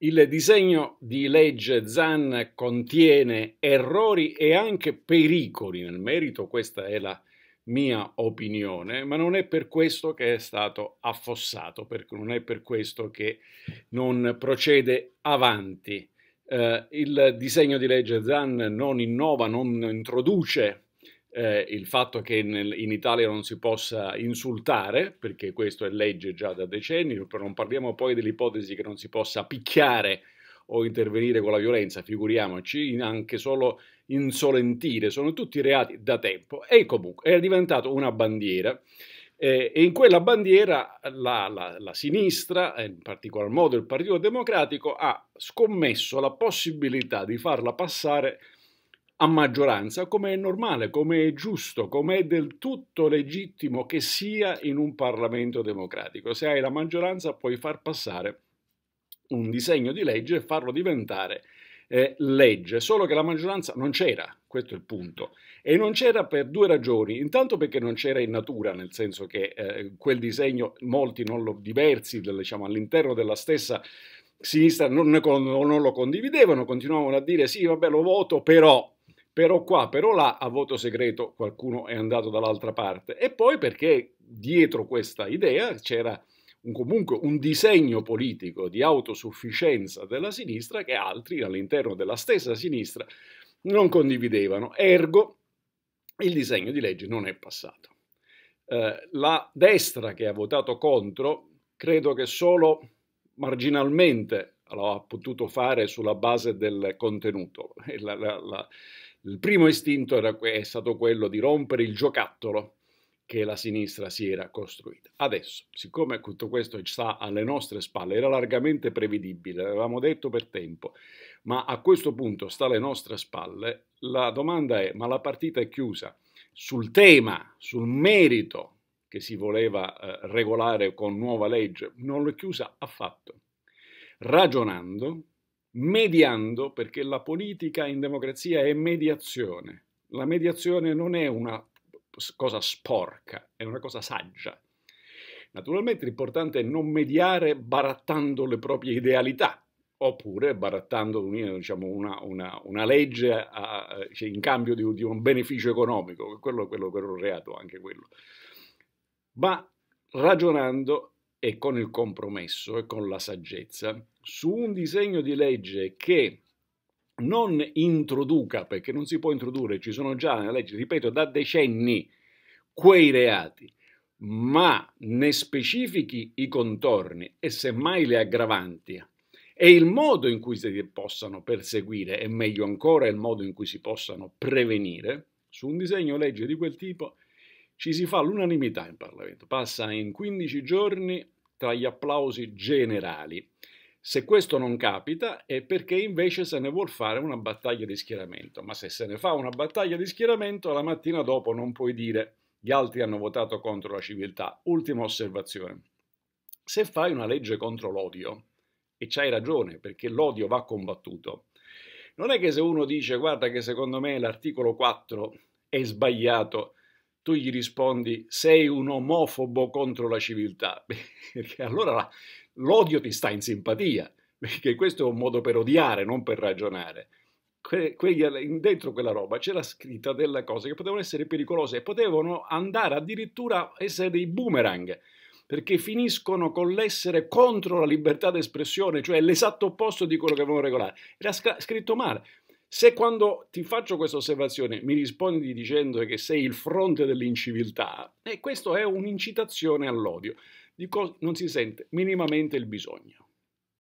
Il disegno di legge ZAN contiene errori e anche pericoli nel merito, questa è la mia opinione, ma non è per questo che è stato affossato, perché non è per questo che non procede avanti. Eh, il disegno di legge ZAN non innova, non introduce eh, il fatto che nel, in Italia non si possa insultare, perché questo è legge già da decenni, non parliamo poi dell'ipotesi che non si possa picchiare o intervenire con la violenza, figuriamoci, anche solo insolentire, sono tutti reati da tempo e comunque è diventato una bandiera. Eh, e in quella bandiera la, la, la, sinistra, in particolar modo il Partito Democratico, ha scommesso la possibilità di farla passare a maggioranza, come è normale, come è giusto, come è del tutto legittimo che sia in un Parlamento democratico. Se hai la maggioranza puoi far passare un disegno di legge e farlo diventare eh, legge, solo che la maggioranza non c'era, questo è il punto, e non c'era per due ragioni, intanto perché non c'era in natura, nel senso che eh, quel disegno molti non lo diversi, diciamo, all'interno della stessa sinistra non, non lo condividevano, continuavano a dire sì, vabbè, lo voto, però però qua, però là, a voto segreto qualcuno è andato dall'altra parte. E poi perché dietro questa idea c'era un, comunque un disegno politico di autosufficienza della sinistra che altri all'interno della stessa sinistra non condividevano. Ergo, il disegno di legge non è passato. Eh, la destra che ha votato contro, credo che solo marginalmente lo ha potuto fare sulla base del contenuto. La, la, la, il primo istinto era, è stato quello di rompere il giocattolo che la sinistra si era costruita. Adesso, siccome tutto questo sta alle nostre spalle, era largamente prevedibile, l'avevamo detto per tempo, ma a questo punto sta alle nostre spalle, la domanda è, ma la partita è chiusa sul tema, sul merito che si voleva eh, regolare con nuova legge, non l'è chiusa affatto. Ragionando, mediando, perché la politica in democrazia è mediazione. La mediazione non è una cosa sporca, è una cosa saggia. Naturalmente l'importante è non mediare barattando le proprie idealità, oppure barattando diciamo, una, una, una, legge a, cioè, in cambio di, di, un beneficio economico, quello, è un reato anche quello. Ma ragionando e con il compromesso e con la saggezza, su un disegno di legge che non introduca, perché non si può introdurre, ci sono già nella legge, ripeto, da decenni quei reati, ma ne specifichi i contorni e semmai le aggravanti e il modo in cui si possano perseguire e meglio ancora il modo in cui si possano prevenire, su un disegno legge di quel tipo ci si fa l'unanimità in Parlamento, passa in 15 giorni tra gli applausi generali. Se questo non capita è perché invece se ne vuol fare una battaglia di schieramento, ma se se ne fa una battaglia di schieramento la mattina dopo non puoi dire gli altri hanno votato contro la civiltà. Ultima osservazione. Se fai una legge contro l'odio, e c'hai ragione perché l'odio va combattuto, non è che se uno dice guarda che secondo me l'articolo 4 è sbagliato, tu gli rispondi sei un omofobo contro la civiltà, perché allora L'odio ti sta in simpatia, perché questo è un modo per odiare, non per ragionare. Que- que- dentro quella roba c'era scritta delle cose che potevano essere pericolose e potevano andare addirittura a essere dei boomerang, perché finiscono con l'essere contro la libertà d'espressione, cioè l'esatto opposto di quello che avevano regolare. Era sc- scritto male. Se quando ti faccio questa osservazione mi rispondi dicendo che sei il fronte dell'inciviltà, e questo è un'incitazione all'odio di cui non si sente minimamente il bisogno.